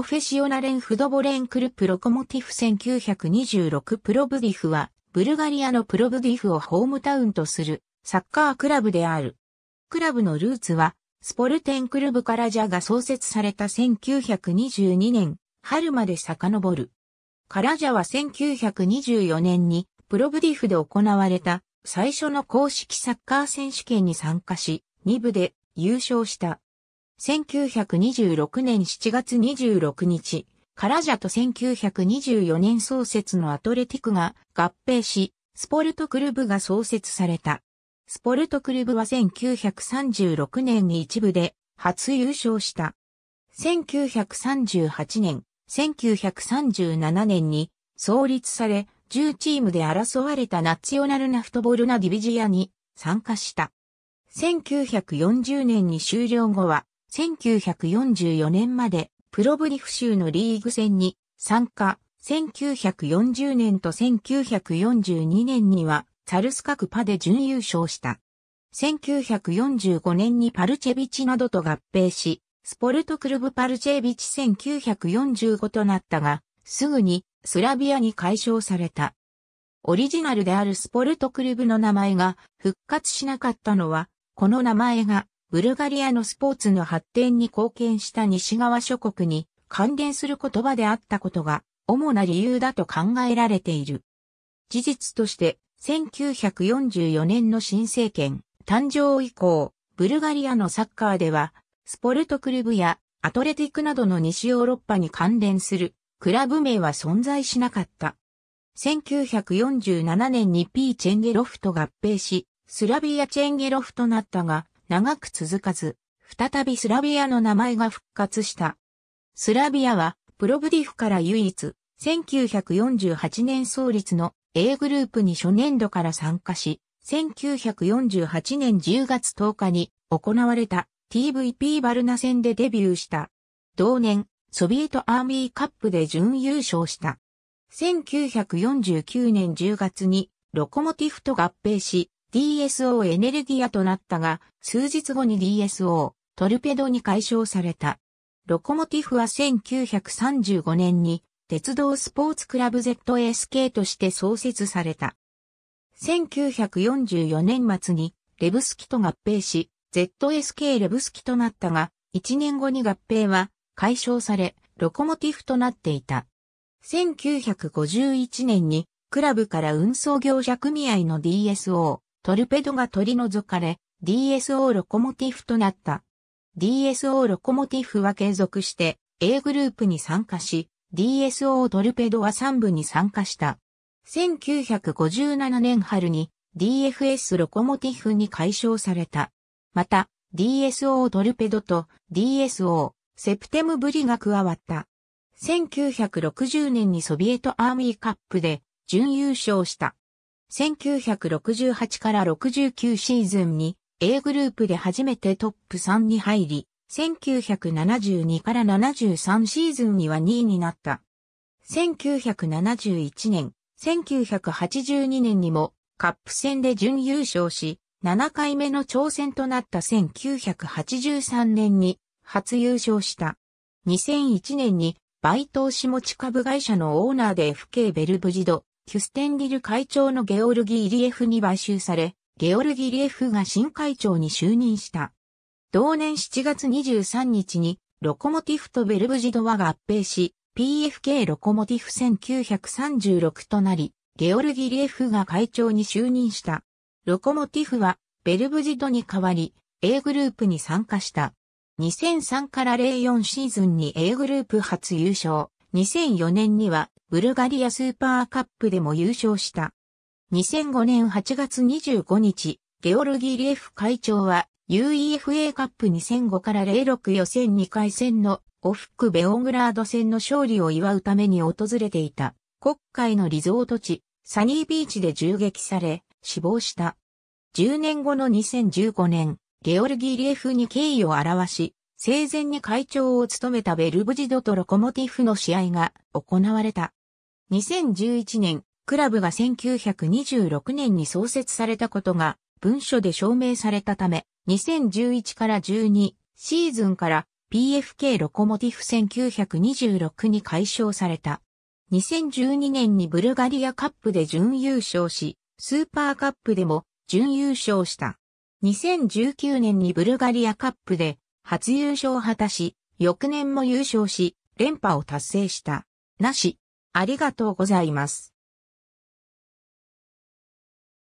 オフェシオナレンフドボレンクルプロコモティフ1926プロブディフは、ブルガリアのプロブディフをホームタウンとするサッカークラブである。クラブのルーツは、スポルテンクルブカラジャが創設された1922年、春まで遡る。カラジャは1924年にプロブディフで行われた最初の公式サッカー選手権に参加し、2部で優勝した。1926年7月26日、カラジャと1924年創設のアトレティクが合併し、スポルトクルブが創設された。スポルトクルブは1936年に一部で初優勝した。1938年、1937年に創立され、10チームで争われたナツオナルナフトボルナディビジアに参加した。1940年に終了後は、1944年までプロブリフ州のリーグ戦に参加、1940年と1942年にはサルスカクパで準優勝した。1945年にパルチェビチなどと合併し、スポルトクルブパルチェビチ1945となったが、すぐにスラビアに解消された。オリジナルであるスポルトクルブの名前が復活しなかったのは、この名前がブルガリアのスポーツの発展に貢献した西側諸国に関連する言葉であったことが主な理由だと考えられている。事実として、1944年の新政権誕生以降、ブルガリアのサッカーでは、スポルトクルブやアトレティクなどの西ヨーロッパに関連するクラブ名は存在しなかった。1947年に P チェンゲロフと合併し、スラビアチェンゲロフとなったが、長く続かず、再びスラビアの名前が復活した。スラビアは、プロブディフから唯一、1948年創立の A グループに初年度から参加し、1948年10月10日に行われた TVP バルナ戦でデビューした。同年、ソビエトアーミーカップで準優勝した。1949年10月にロコモティフと合併し、DSO エネルギアとなったが、数日後に DSO トルペドに解消された。ロコモティフは1935年に鉄道スポーツクラブ ZSK として創設された。1944年末にレブスキと合併し、ZSK レブスキとなったが、1年後に合併は解消され、ロコモティフとなっていた。1951年にクラブから運送業者組合の DSO トルペドが取り除かれ、DSO ロコモティフとなった。DSO ロコモティフは継続して A グループに参加し、DSO トルペドは3部に参加した。1957年春に DFS ロコモティフに解消された。また、DSO トルペドと DSO セプテムブリが加わった。1960年にソビエトアーミーカップで準優勝した。1968から69シーズンに A グループで初めてトップ3に入り、1972から73シーズンには2位になった。1971年、1982年にもカップ戦で準優勝し、7回目の挑戦となった1983年に初優勝した。2001年にバイト押し持ち株会社のオーナーで FK ベルブジド、キュステンリル会長のゲオルギ・ー・リエフに買収され、ゲオルギ・ー・リエフが新会長に就任した。同年7月23日に、ロコモティフとベルブジドは合併し、PFK ロコモティフ1936となり、ゲオルギ・ー・リエフが会長に就任した。ロコモティフは、ベルブジドに代わり、A グループに参加した。2003から04シーズンに A グループ初優勝。2004年にはブルガリアスーパーカップでも優勝した。2005年8月25日、ゲオルギーリエフ会長は UEFA カップ2005から06予選2回戦のオフックベオングラード戦の勝利を祝うために訪れていた国会のリゾート地サニービーチで銃撃され死亡した。10年後の2015年、ゲオルギーリエフに敬意を表し、生前に会長を務めたベルブジドとロコモティフの試合が行われた。2011年、クラブが1926年に創設されたことが文書で証明されたため、2011から12シーズンから PFK ロコモティフ1926に解消された。2012年にブルガリアカップで準優勝し、スーパーカップでも準優勝した。2019年にブルガリアカップで初優勝を果たし、翌年も優勝し、連覇を達成した。なし。ありがとうございます。